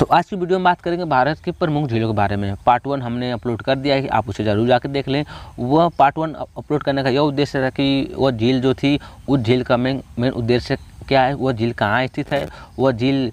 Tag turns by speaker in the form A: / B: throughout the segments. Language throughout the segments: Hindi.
A: तो आज की वीडियो में बात करेंगे भारत के प्रमुख झीलों के बारे में पार्ट वन हमने अपलोड कर दिया है आप उसे ज़रूर जाकर देख लें वह पार्ट वन अपलोड करने का यह उद्देश्य था कि वह झील जो थी उस झील का मेन मेन उद्देश्य क्या है वह झील कहाँ स्थित है वह झील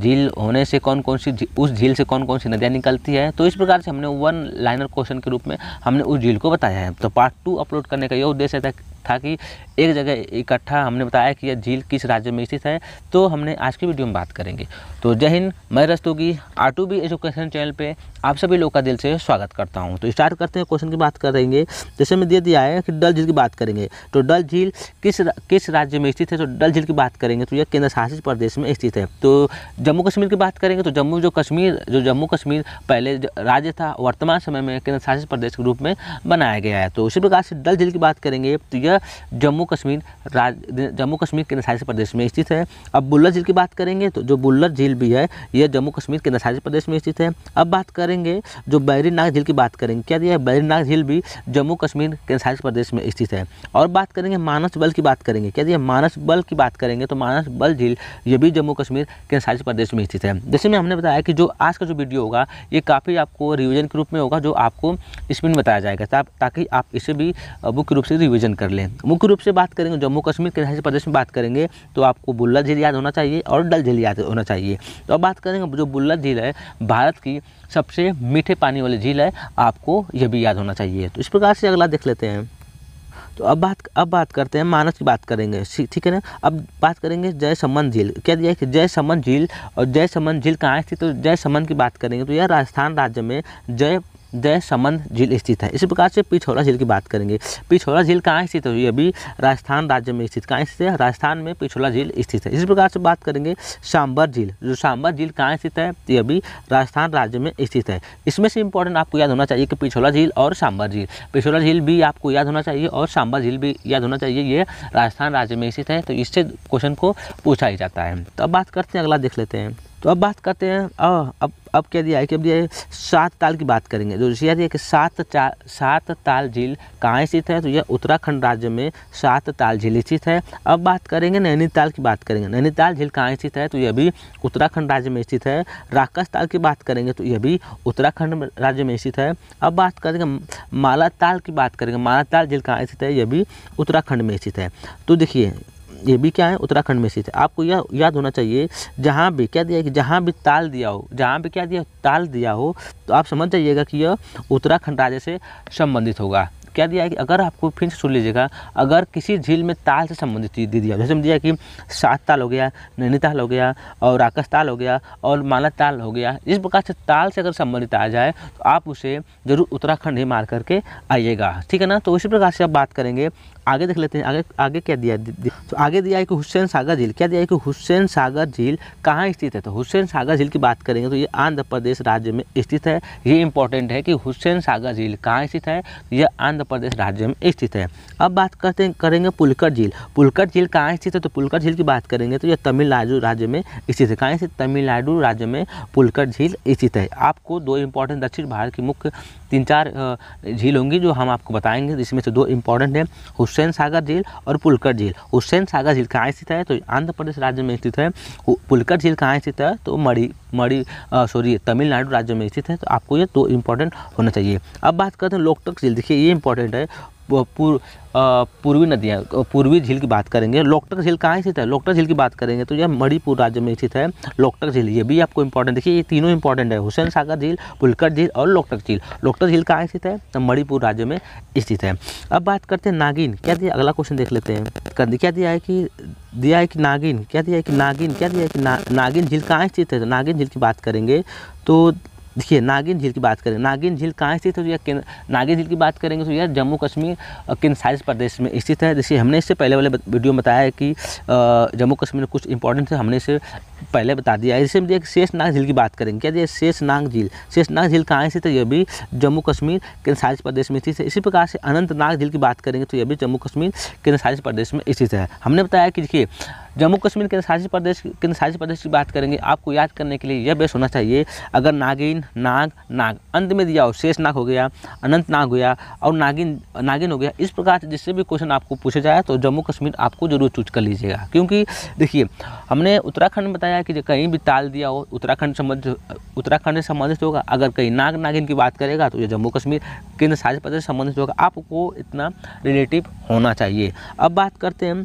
A: झील होने से कौन कौन सी उस झील से कौन कौन सी नदियाँ निकलती है तो इस प्रकार से हमने वन लाइनर क्वेश्चन के रूप में हमने उस झील को बताया है तो पार्ट टू अपलोड करने का यह उद्देश्य था था कि एक जगह इकट्ठा हमने बताया कि यह झील किस राज्य में स्थित है तो हमने आज की वीडियो में बात करेंगे तो जय हिंद मैं Rastogi R to B education channel पे आप सभी लोग का दिल से स्वागत करता हूं तो स्टार्ट करते हैं क्वेश्चन की बात करेंगे जैसे मैं दे दिया है कि डल झील की बात करेंगे तो डल झील किस किस राज्य में स्थित है तो डल झील की बात करेंगे तो यह केंद्र शासित प्रदेश में स्थित है तो जम्मू कश्मीर की बात करेंगे तो जम्मू जो कश्मीर जो जम्मू कश्मीर पहले राज्य था वर्तमान समय में केंद्र शासित प्रदेश के रूप में बनाया गया है तो उसी प्रकार से डल झील की बात करेंगे तो यह यह जम्मू कश्मीर राज्य जम्मू कश्मीर के शासित प्रदेश में स्थित है अब बुल्लर झील की बात करेंगे तो जो बुल्लर झील भी है यह जम्मू कश्मीर के शासित प्रदेश में स्थित है अब बात करेंगे जो बैरीनाग झील की बात करेंगे क्या दिया बैरीनाग झील भी जम्मू कश्मीर के शासित प्रदेश में स्थित है और बात करेंगे मानस बल की बात करेंगे क्या दिया मानस बल की बात करेंगे तो मानस बल झील ये भी जम्मू कश्मीर के शासित प्रदेश में स्थित है जैसे में हमने बताया कि जो आज का जो वीडियो होगा ये काफ़ी आपको रिविजन के रूप में होगा जो आपको इसमें बताया जाएगा ताकि आप इसे भी बुक रूप से रिविजन कर लें वाले मुख्य रूप से बात करेंगे जम्मू कश्मीर के हिमाचल प्रदेश में बात करेंगे तो आपको बुल्ला झील याद होना चाहिए और डल झील याद होना चाहिए तो अब बात करेंगे जो बुल्ला झील है भारत की सबसे मीठे पानी वाली झील है आपको यह भी याद होना चाहिए तो इस प्रकार से अगला देख लेते हैं तो अब बात अब बात करते हैं मानस की बात करेंगे ठीक है ना अब बात करेंगे जय समन झील क्या दिया कि जय समन झील और जय समन झील कहाँ स्थित तो जय समन की बात करेंगे तो यह राजस्थान राज्य में जय जय झील स्थित है इसी प्रकार से पिछौरा झील की बात करेंगे पिछौरा झील कहाँ स्थित है ये अभी राजस्थान राज्य में स्थित कहाँ स्थित है राजस्थान में पिछौरा झील स्थित है इसी प्रकार से बात करेंगे सांबर झील जो सांबर झील कहाँ स्थित है ये अभी राजस्थान राज्य में स्थित है इसमें से इंपॉर्टेंट आपको याद होना चाहिए कि पिछौला झील और सांबर झील पिछौला झील भी आपको याद होना चाहिए और सांबर झील भी याद होना चाहिए ये राजस्थान राज्य में स्थित है तो इससे क्वेश्चन को पूछा ही जाता है तो अब बात करते हैं अगला देख लेते हैं तो अब बात करते हैं आ, अब अब क्या दिया है कि अब दिया सात ताल की बात करेंगे जो दिया है कि सात सात ताल झील कहाँ स्थित है तो यह उत्तराखंड राज्य में सात ताल झील स्थित है अब बात करेंगे नैनीताल की बात करेंगे नैनीताल झील कहाँ स्थित है तो यह भी उत्तराखंड राज्य में स्थित है राकस ताल की बात करेंगे तो यह भी उत्तराखंड राज्य में स्थित है अब बात करेंगे मालाताल की बात करेंगे मालाताल झील कहाँ स्थित है यह भी उत्तराखंड में स्थित है तो देखिए ये भी क्या है उत्तराखंड में स्थित है आपको यह याद होना चाहिए जहाँ भी क्या दिया कि जहाँ भी ताल दिया हो जहाँ भी क्या दिया ताल दिया हो तो आप समझ जाइएगा कि यह उत्तराखंड राज्य से संबंधित होगा क्या दिया है कि अगर आपको फिर से सुन लीजिएगा अगर किसी झील में ताल से संबंधित चीज दे दिया जैसे हम दिया कि सात ताल हो गया नैनीताल हो गया और आकाश ताल हो गया और माला ताल हो गया इस प्रकार से ताल से अगर संबंधित आ जाए तो आप उसे जरूर उत्तराखंड ही मार करके आइएगा ठीक है ना तो इसी प्रकार से आप बात करेंगे आगे देख लेते हैं आगे आगे क्या दिया, दिया। तो आगे आगे दिया है कि हुसैन सागर झील क्या दिया है कि हुसैन सागर झील कहाँ स्थित है तो हुसैन सागर झील की बात करेंगे तो ये आंध्र प्रदेश राज्य में स्थित है ये इंपॉर्टेंट है कि हुसैन सागर झील कहाँ स्थित है यह आंध्र प्रदेश राज्य में स्थित है अब बात करते करेंगे पुलकर झील पुलकर झील कहाँ स्थित है तो पुलकर झील की बात करेंगे तो यह तमिलनाडु राज्य में स्थित है कहाँ स्थित तमिलनाडु राज्य में पुलकर झील स्थित है आपको दो इंपॉर्टेंट दक्षिण भारत की मुख्य तीन चार झील होंगी जो हम आपको बताएंगे जिसमें से दो इंपॉर्टेंट है हुसैन सागर झील और पुलकर झील हुसैन सागर सागर झील कहाँ स्थित है तो आंध्र प्रदेश राज्य में स्थित है पुलकर झील कहाँ स्थित है तो मड़ी मड़ी सॉरी तमिलनाडु राज्य में स्थित है तो आपको ये दो तो इंपॉर्टेंट होना चाहिए अब बात करते हैं लोकटक झील देखिए ये इंपॉर्टेंट है पूर्वी नदियाँ पूर्वी झील की बात करेंगे लोकटक झील कहाँ स्थित है लोकटक झील की बात करेंगे तो यह मणिपुर राज्य में स्थित है लोकटक झील ये भी आपको इंपॉर्टेंट देखिए ये तीनों इंपॉर्टेंट है हुसैन सागर झील पुलकर झील और लोकटक झील लोकटक झील कहाँ स्थित है तो मणिपुर राज्य में स्थित है अब बात करते हैं नागिन क्या दिया अगला क्वेश्चन देख लेते हैं क्या दिया है कि दिया है कि नागिन क्या दिया है कि नागिन क्या दिया है कि नागिन झील कहाँ स्थित है तो नागिन झील की बात करेंगे तो देखिए नागिन झील की बात करें नागिन झील कहाँ स्थित है तो यह नागिन झील की बात करेंगे तो यह जम्मू कश्मीर के साइज प्रदेश में स्थित है जैसे हमने इससे पहले वाले वीडियो में बताया है कि जम्मू कश्मीर में कुछ इंपॉर्टेंट है हमने इसे पहले बता दिया है इसमें देखिए शेषनाग झील की बात करेंगे क्या शेषनाग झील शेषनाग झील कहाँ स्थित है यह भी जम्मू कश्मीर के शासित प्रदेश में स्थित है इसी प्रकार से अनंतनाग झील की बात करेंगे तो यह भी जम्मू कश्मीर के शासित प्रदेश में स्थित है हमने बताया कि देखिए जम्मू कश्मीर केंद्र शासित प्रदेश केंद्र शासित प्रदेश की बात करेंगे आपको याद करने के लिए यह बेस होना चाहिए अगर नागिन नाग नाग अंत में दिया हो शेष नाग हो गया अनंत नाग हो गया और नागिन नागिन हो गया इस प्रकार से जिससे भी क्वेश्चन आपको पूछा जाए तो जम्मू कश्मीर आपको जरूर चूज कर लीजिएगा क्योंकि देखिए हमने उत्तराखंड में बताया कि कहीं भी ताल दिया हो उत्तराखंड संबंध उत्तराखंड से संबंधित होगा अगर कहीं नाग नागिन की बात करेगा तो ये जम्मू कश्मीर केंद्र शासित प्रदेश से संबंधित होगा आपको इतना रिलेटिव होना चाहिए अब बात करते हैं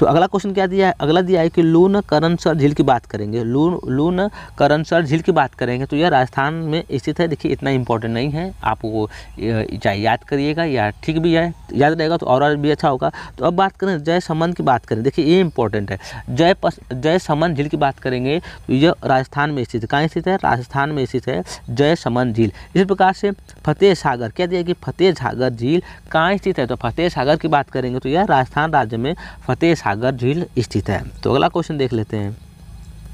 A: तो अगला क्वेश्चन क्या दिया है अगला दिया है कि लून करनसर झील की बात करेंगे लून लून करनसर झील की बात करेंगे तो यह राजस्थान में स्थित है देखिए इतना इंपॉर्टेंट नहीं है आपको चाहे याद करिएगा या ठीक भी है याद रहेगा तो और, भी अच्छा होगा तो अब बात करें जय समन की बात करें देखिए ये इंपॉर्टेंट है जय जय समन झील की बात करेंगे तो यह राजस्थान में स्थित है कहाँ स्थित है राजस्थान में स्थित है जय समन झील इसी प्रकार से फतेह सागर क्या दिया कि फतेह सागर झील कहाँ स्थित है तो फतेह सागर की बात करेंगे तो यह राजस्थान राज्य में फतेह सागर सागर झील स्थित है तो अगला क्वेश्चन देख लेते हैं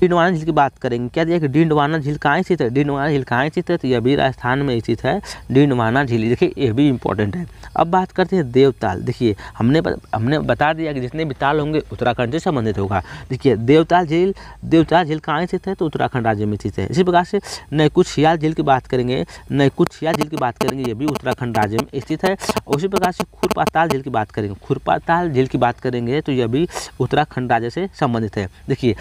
A: डिंडवाना झील की बात करेंगे क्या देखिए डिंडवाना झील कहाँ स्थित है डिंडवाना झील कहाँ स्थित है तो यह भी राजस्थान में स्थित है डिंडवाना झील देखिए यह भी इंपॉर्टेंट है अब बात करते हैं देवताल देखिए हमने हमने बता दिया कि जितने भी ताल होंगे उत्तराखंड से संबंधित होगा देखिए देवताल झील देवताल झील कहाँ स्थित है तो उत्तराखंड राज्य में स्थित है इसी प्रकार से नैकुशियाल झील की बात करेंगे नैकुशियाल झील की बात करेंगे ये भी उत्तराखंड राज्य में स्थित है उसी प्रकार से खुरपाताल झील की बात करेंगे खुरपाताल झील की बात करेंगे तो यह भी उत्तराखंड राज्य से संबंधित है देखिए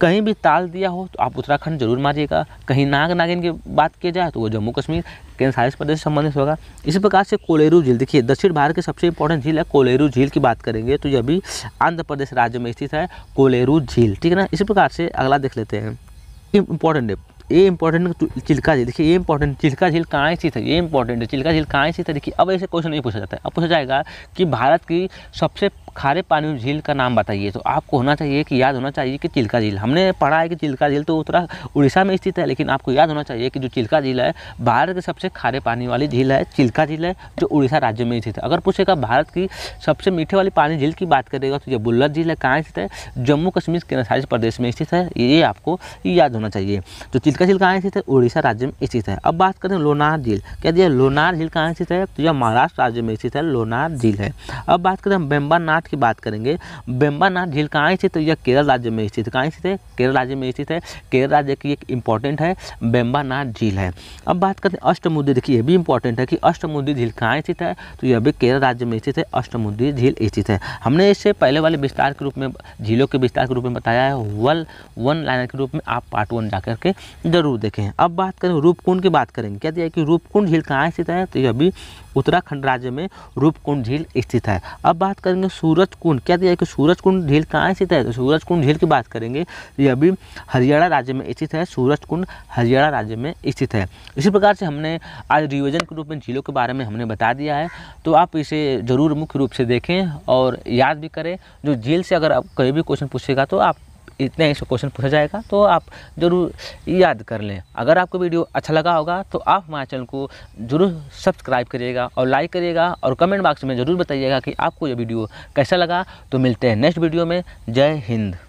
A: कहीं भी ताल दिया हो तो आप उत्तराखंड जरूर मारिएगा कहीं नाग नागिन की बात की जाए तो वो जम्मू कश्मीर केंद्र शासित प्रदेश संबंधित होगा इसी प्रकार से कोलेरू झील देखिए दक्षिण भारत की सबसे इंपॉर्टेंट झील है कोलेरू झील की बात करेंगे तो ये भी आंध्र प्रदेश राज्य में स्थित है कोलेरू झील ठीक है ना इसी प्रकार से अगला देख लेते हैं इंपॉर्टेंट है ये इंपॉर्टेंट तो चिल्का झील देखिए ये इंपॉर्टेंट चिल्का झील कहाँ स्थित है ये इंपॉर्टेंट है चिल्का झील कहाँ स्थित है देखिए अब ऐसे क्वेश्चन नहीं पूछा जाता है अब पूछा जाएगा कि भारत की सबसे खारे पानी झील का नाम बताइए तो आपको होना चाहिए कि याद होना चाहिए कि चिल्का झील हमने पढ़ा है कि चिल्का झील तो उत्तरा उड़ीसा में स्थित है लेकिन आपको याद होना चाहिए कि जो चिल्का झील है भारत की सबसे खारे पानी वाली झील है चिल्का झील है जो उड़ीसा राज्य में स्थित है अगर पूछेगा भारत की सबसे मीठे वाली पानी झील की बात करेगा तो ये बुल्लत झील है कहाँ स्थित है जम्मू कश्मीर के प्रदेश में स्थित है ये आपको याद होना चाहिए जो तो चिल्का झील कहाँ स्थित है उड़ीसा राज्य में स्थित है अब बात करें लोनार झील क्या दिया लोनार झील कहाँ स्थित है तो यह महाराष्ट्र राज्य में स्थित है लोनार झील है अब बात करें हम की बात करेंगे बेम्बानाथ झील कहाँ स्थित है यह केरल राज्य में स्थित कहाँ स्थित है केरल राज्य में स्थित है केरल राज्य की एक इंपॉर्टेंट है बेम्बानाथ झील है अब बात करते हैं अष्टमुद्री देखिए यह भी इंपॉर्टेंट है कि अष्टमुद्री झील कहाँ स्थित है तो यह भी केरल राज्य में स्थित है अष्टमुद्री झील स्थित है हमने इससे पहले वाले विस्तार के रूप में झीलों के विस्तार के रूप में बताया है वन वन लाइनर के रूप में आप पार्ट वन जा करके जरूर देखें अब बात करें रूपकुंड की बात करेंगे क्या दिया कि रूपकुंड झील कहाँ स्थित है तो यह भी उत्तराखंड राज्य में रूपकुंड झील स्थित है अब बात करेंगे सूरज कुंड क्या दिया तो है कि सूरज कुंड झील कहाँ स्थित है तो सूरज कुंड झील की बात करेंगे ये अभी हरियाणा राज्य में स्थित है सूरज कुंड हरियाणा राज्य में स्थित है इसी प्रकार से हमने आज रिविजन के रूप में झीलों के बारे में हमने बता दिया है तो आप इसे ज़रूर मुख्य रूप से देखें और याद भी करें जो झील से अगर आप कहीं भी क्वेश्चन पूछेगा तो आप इतने ऐसे क्वेश्चन पूछा जाएगा तो आप ज़रूर याद कर लें अगर आपको वीडियो अच्छा लगा होगा तो आप हमारे चैनल को ज़रूर सब्सक्राइब करिएगा और लाइक करिएगा और कमेंट बॉक्स में ज़रूर बताइएगा कि आपको ये वीडियो कैसा लगा तो मिलते हैं नेक्स्ट वीडियो में जय हिंद